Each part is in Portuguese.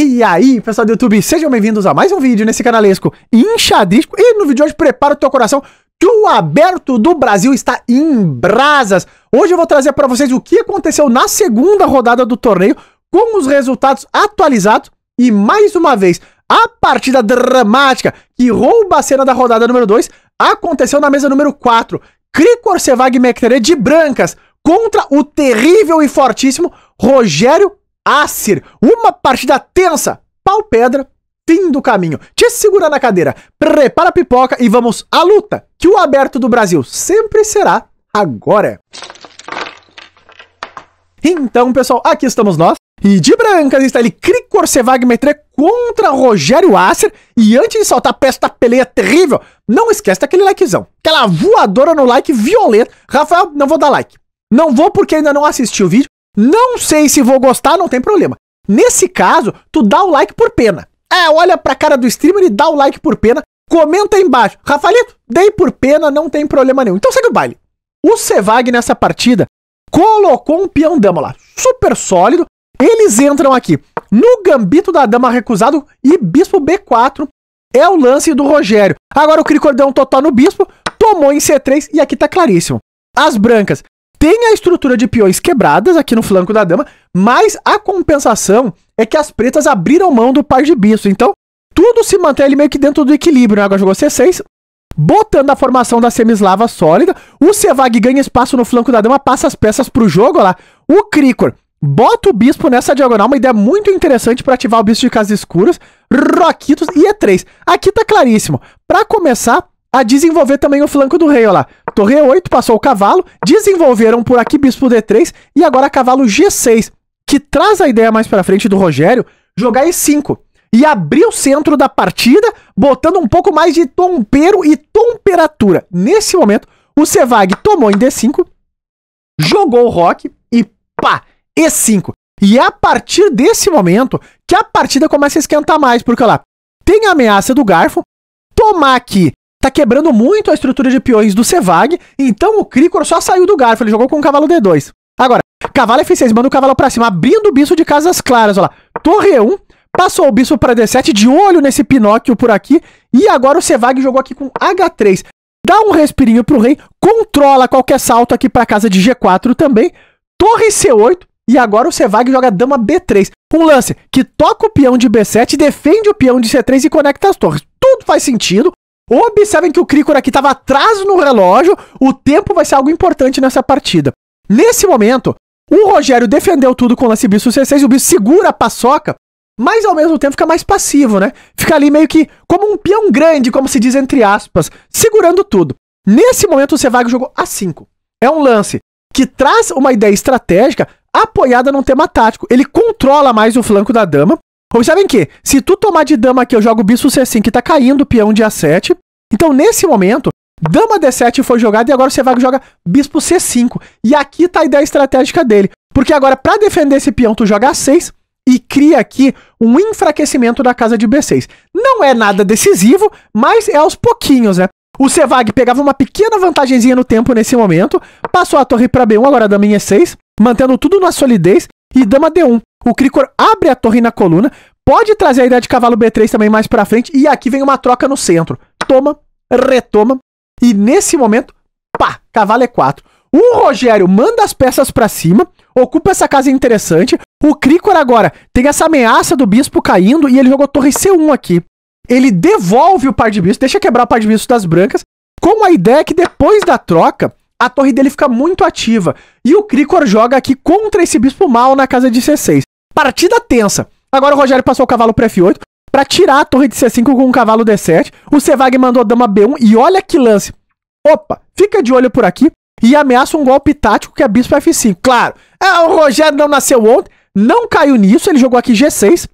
E aí, pessoal do YouTube, sejam bem-vindos a mais um vídeo nesse canalesco inchadisco. E no vídeo de hoje, prepara o teu coração que o aberto do Brasil está em brasas. Hoje eu vou trazer para vocês o que aconteceu na segunda rodada do torneio, com os resultados atualizados e, mais uma vez, a partida dramática que rouba a cena da rodada número 2 aconteceu na mesa número 4. Cricorcevag Sevag de brancas contra o terrível e fortíssimo Rogério Acer, uma partida tensa. Pau pedra, fim do caminho. Te segura na cadeira, prepara a pipoca e vamos à luta, que o aberto do Brasil sempre será agora. Então, pessoal, aqui estamos nós. E de brancas está ele Cricor Sevag contra Rogério Acer. E antes de soltar a pesta peleia terrível, não esquece daquele likezão. Aquela voadora no like violeta. Rafael, não vou dar like. Não vou porque ainda não assisti o vídeo, não sei se vou gostar, não tem problema. Nesse caso, tu dá o like por pena. É, olha pra cara do streamer e dá o like por pena. Comenta aí embaixo. Rafalito, dei por pena, não tem problema nenhum. Então segue o baile. O Sevag nessa partida colocou um peão dama lá. Super sólido. Eles entram aqui no gambito da dama recusado e bispo B4 é o lance do Rogério. Agora o Cricor deu um no bispo, tomou em C3 e aqui tá claríssimo. As brancas tem a estrutura de peões quebradas aqui no flanco da dama, mas a compensação é que as pretas abriram mão do par de bichos. Então, tudo se mantém ali meio que dentro do equilíbrio. Né? Agora jogou C6, botando a formação da semislava sólida. O Sevag ganha espaço no flanco da dama, passa as peças para o jogo lá. O Krikor bota o bispo nessa diagonal, uma ideia muito interessante para ativar o bispo de casas escuras. Roquitos e E3. Aqui tá claríssimo. Para começar a desenvolver também o flanco do rei, olha lá torre E8 passou o cavalo, desenvolveram por aqui bispo D3 e agora cavalo G6, que traz a ideia mais para frente do Rogério jogar E5 e abrir o centro da partida, botando um pouco mais de tompero e temperatura. Nesse momento, o Sevag tomou em D5, jogou o Rock e pá, E5. E é a partir desse momento que a partida começa a esquentar mais, porque olha lá, tem a ameaça do Garfo, tomar aqui tá quebrando muito a estrutura de peões do Cevag, então o Cricor só saiu do garfo, ele jogou com o cavalo D2. Agora, cavalo F6, manda o cavalo para cima, abrindo o bicho de casas claras, olha lá. Torre 1, passou o bicho para D7, de olho nesse Pinóquio por aqui, e agora o Cevag jogou aqui com H3. Dá um respirinho pro rei, controla qualquer salto aqui para casa de G4 também, torre C8, e agora o Cevag joga dama B3. Um lance que toca o peão de B7, defende o peão de C3 e conecta as torres. Tudo faz sentido, Observem que o Krikor aqui estava atrás no relógio, o tempo vai ser algo importante nessa partida. Nesse momento, o Rogério defendeu tudo com o lance bicho C6, o bicho segura a paçoca, mas ao mesmo tempo fica mais passivo, né? Fica ali meio que como um peão grande, como se diz entre aspas, segurando tudo. Nesse momento o Sevago jogou A5. É um lance que traz uma ideia estratégica apoiada num tema tático. Ele controla mais o flanco da dama, Observem que, se tu tomar de dama aqui, eu jogo bispo C5, que tá caindo o peão de A7. Então, nesse momento, dama D7 foi jogada e agora o Cevago joga bispo C5. E aqui tá a ideia estratégica dele. Porque agora, para defender esse peão, tu joga A6 e cria aqui um enfraquecimento da casa de B6. Não é nada decisivo, mas é aos pouquinhos, né? O Cevag pegava uma pequena vantagenzinha no tempo nesse momento, passou a torre para B1, agora a dama é em E6, mantendo tudo na solidez, e dama D1. O Cricor abre a torre na coluna, pode trazer a ideia de cavalo B3 também mais pra frente, e aqui vem uma troca no centro. Toma, retoma, e nesse momento, pá, cavalo E4. O Rogério manda as peças para cima, ocupa essa casa interessante. O Cricor agora tem essa ameaça do bispo caindo e ele jogou torre C1 aqui. Ele devolve o par de bispo, deixa quebrar o par de bispo das brancas, com a ideia que depois da troca, a torre dele fica muito ativa. E o Cricor joga aqui contra esse bispo mal na casa de C6. Partida tensa. Agora o Rogério passou o cavalo para F8 para tirar a torre de C5 com um cavalo D7. O Sevag mandou a dama B1 e olha que lance. Opa, fica de olho por aqui e ameaça um golpe tático que é bispo F5. Claro, é, o Rogério não nasceu ontem, não caiu nisso, ele jogou aqui G6,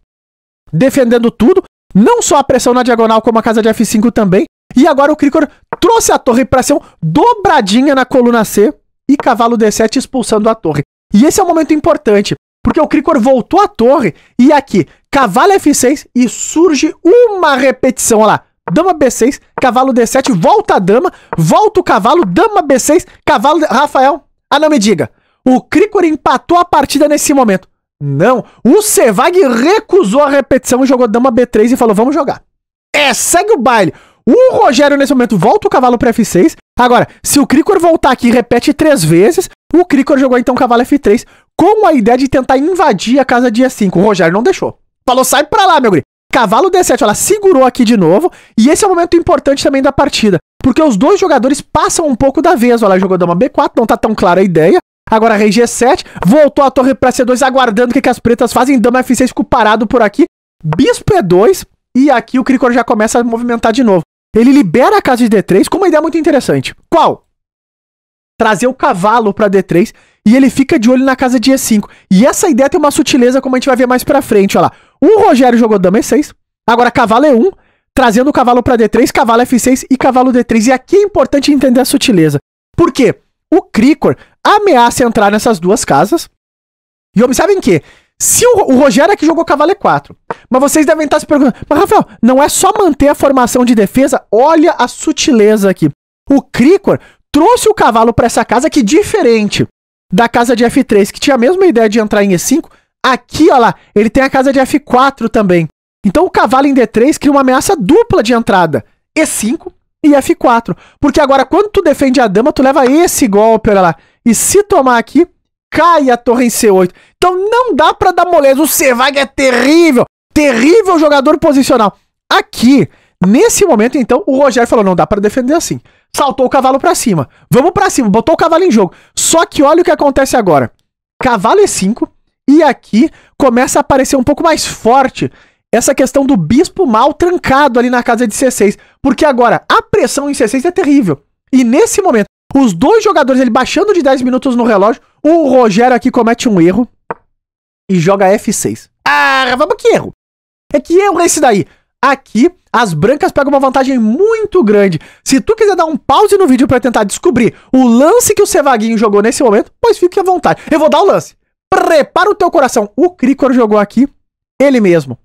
defendendo tudo, não só a pressão na diagonal como a casa de F5 também. E agora o Cricor trouxe a torre para ser um dobradinha na coluna C e cavalo D7 expulsando a torre. E esse é um momento importante porque o Cricor voltou à torre e aqui, cavalo F6 e surge uma repetição, olha lá. Dama B6, cavalo D7, volta a dama, volta o cavalo, dama B6, cavalo... Rafael, ah, não me diga. O Cricor empatou a partida nesse momento. Não, o Sevag recusou a repetição e jogou dama B3 e falou, vamos jogar. É, segue o baile. O Rogério, nesse momento, volta o cavalo para F6. Agora, se o Cricor voltar aqui e repete três vezes, o Cricor jogou então cavalo F3 com a ideia de tentar invadir a casa e 5. O Rogério não deixou. Falou, sai pra lá, meu guri. Cavalo D7, ela segurou aqui de novo. E esse é o um momento importante também da partida. Porque os dois jogadores passam um pouco da vez. Ela jogou dama B4, não tá tão clara a ideia. Agora rei G7, voltou a torre pra C2, aguardando o que, que as pretas fazem. Dama F6 ficou parado por aqui. Bispo E2, e aqui o Cricor já começa a movimentar de novo. Ele libera a casa de D3 com uma ideia muito interessante. Qual? Trazer o cavalo para D3 e ele fica de olho na casa de E5. E essa ideia tem uma sutileza, como a gente vai ver mais pra frente, olha lá. O Rogério jogou dama E6, agora cavalo E1, trazendo o cavalo para D3, cavalo F6 e cavalo D3. E aqui é importante entender a sutileza. Por quê? O Cricor ameaça entrar nessas duas casas. E observem que se o, o Rogério é que jogou cavalo E4. Mas vocês devem estar tá se perguntando, mas Rafael, não é só manter a formação de defesa? Olha a sutileza aqui. O Cricor trouxe o cavalo para essa casa que é diferente da casa de F3, que tinha a mesma ideia de entrar em E5, aqui, olha lá, ele tem a casa de F4 também. Então o cavalo em D3 cria uma ameaça dupla de entrada, E5 e F4. Porque agora, quando tu defende a dama, tu leva esse golpe, olha lá. E se tomar aqui, cai a torre em C8. Então não dá para dar moleza. O Cevag é terrível. Terrível jogador posicional. Aqui, Nesse momento, então, o Rogério falou: não dá para defender assim. Saltou o cavalo para cima. Vamos para cima, botou o cavalo em jogo. Só que olha o que acontece agora. Cavalo é 5 e aqui começa a aparecer um pouco mais forte essa questão do bispo mal trancado ali na casa de C6, porque agora a pressão em C6 é terrível. E nesse momento, os dois jogadores ele baixando de 10 minutos no relógio, o Rogério aqui comete um erro e joga F6. Ah, vamos que erro. É que erro é esse daí aqui as brancas pegam uma vantagem muito grande. Se tu quiser dar um pause no vídeo para tentar descobrir o lance que o Cevaguinho jogou nesse momento, pois fique à vontade. Eu vou dar o lance. Prepara o teu coração. O Cricor jogou aqui, ele mesmo.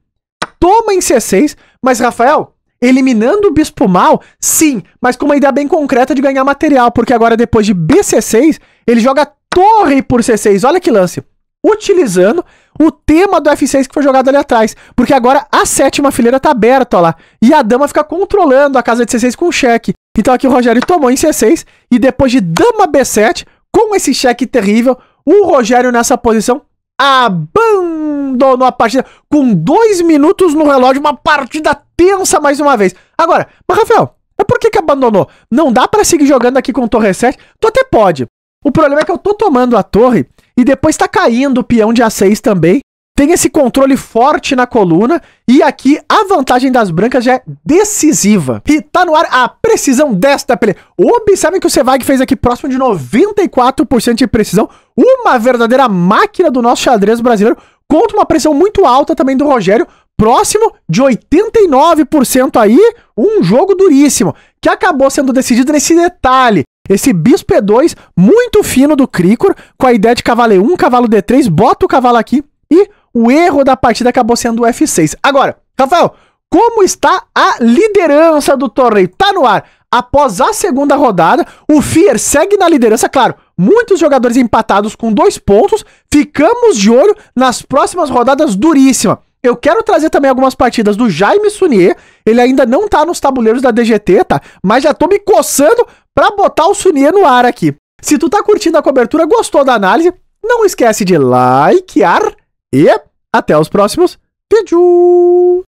Toma em C6, mas Rafael, eliminando o Bispo Mal, sim, mas com uma ideia bem concreta de ganhar material, porque agora depois de BC6, ele joga torre por C6. Olha que lance. Utilizando o tema do F6 que foi jogado ali atrás. Porque agora a sétima fileira tá aberta, ó lá. E a dama fica controlando a casa de C6 com cheque. Então aqui o Rogério tomou em C6 e depois de dama B7, com esse cheque terrível, o Rogério nessa posição abandonou a partida com dois minutos no relógio, uma partida tensa mais uma vez. Agora, mas Rafael, mas por que que abandonou? Não dá para seguir jogando aqui com torre 7? Tu até pode, o problema é que eu tô tomando a torre e depois tá caindo o peão de A6 também. Tem esse controle forte na coluna e aqui a vantagem das brancas já é decisiva. E tá no ar a precisão desta pele Observem que o Sevag fez aqui próximo de 94% de precisão. Uma verdadeira máquina do nosso xadrez brasileiro contra uma pressão muito alta também do Rogério, próximo de 89% aí, um jogo duríssimo, que acabou sendo decidido nesse detalhe. Esse bispo E2 muito fino do Cricor, com a ideia de cavalo E1, cavalo D3, bota o cavalo aqui e o erro da partida acabou sendo o F6. Agora, Rafael, como está a liderança do torneio? Tá no ar. Após a segunda rodada, o Fier segue na liderança, claro, muitos jogadores empatados com dois pontos. Ficamos de olho nas próximas rodadas duríssima. Eu quero trazer também algumas partidas do Jaime Sunier. Ele ainda não tá nos tabuleiros da DGT, tá? Mas já tô me coçando para botar o Sunia no ar aqui. Se tu tá curtindo a cobertura, gostou da análise, não esquece de likear e até os próximos vídeos.